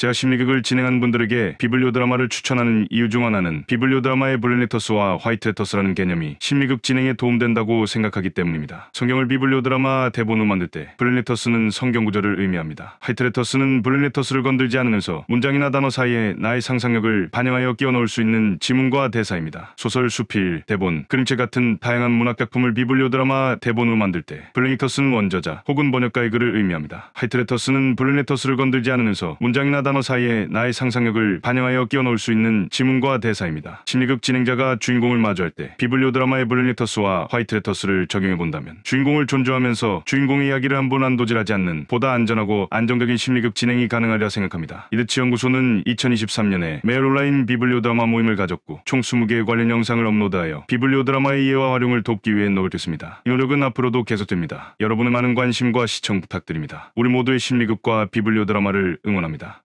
제가 심리극을 진행한 분들에게 비블리오 드라마를 추천하는 이유 중 하나는 비블리오 드라마의 블랙레터스와 화이트레터스라는 개념이 심리극 진행에 도움된다고 생각하기 때문입니다. 성경을 비블리오 드라마 대본으로 만들 때 블랙레터스는 성경 구절을 의미합니다. 화이트레터스는 블랙레터스를 건들지 않으면서 문장이나 단어 사이에 나의 상상력을 반영하여 끼워넣을 수 있는 지문과 대사입니다. 소설, 수필, 대본, 그림책 같은 다양한 문학 작품을 비블리오 드라마 대본으로 만들 때 블랙레터스는 원저자 혹은 번역가의 글을 의미합니다. 화이트레터스는 블랙레터스를 건들지 않으면서 문장이나 단어 단어 사이에 나의 상상력을 반영하여 끼워넣을 수 있는 지문과 대사입니다. 심리극 진행자가 주인공을 마주할 때 비블리오 드라마의 블랙레터스와 화이트레터스를 적용해본다면 주인공을 존중하면서 주인공의 이야기를 한 번 안 도질하지 않는 보다 안전하고 안정적인 심리극 진행이 가능하리라 생각합니다. 이드치 연구소는 2023년에 매일 온라인 비블리오 드라마 모임을 가졌고 총 20개의 관련 영상을 업로드하여 비블리오 드라마의 이해와 활용을 돕기 위해 노력했습니다. 이 노력은 앞으로도 계속됩니다. 여러분의 많은 관심과 시청 부탁드립니다. 우리 모두의 심리극과 비블리오 드라마를 응원합니다.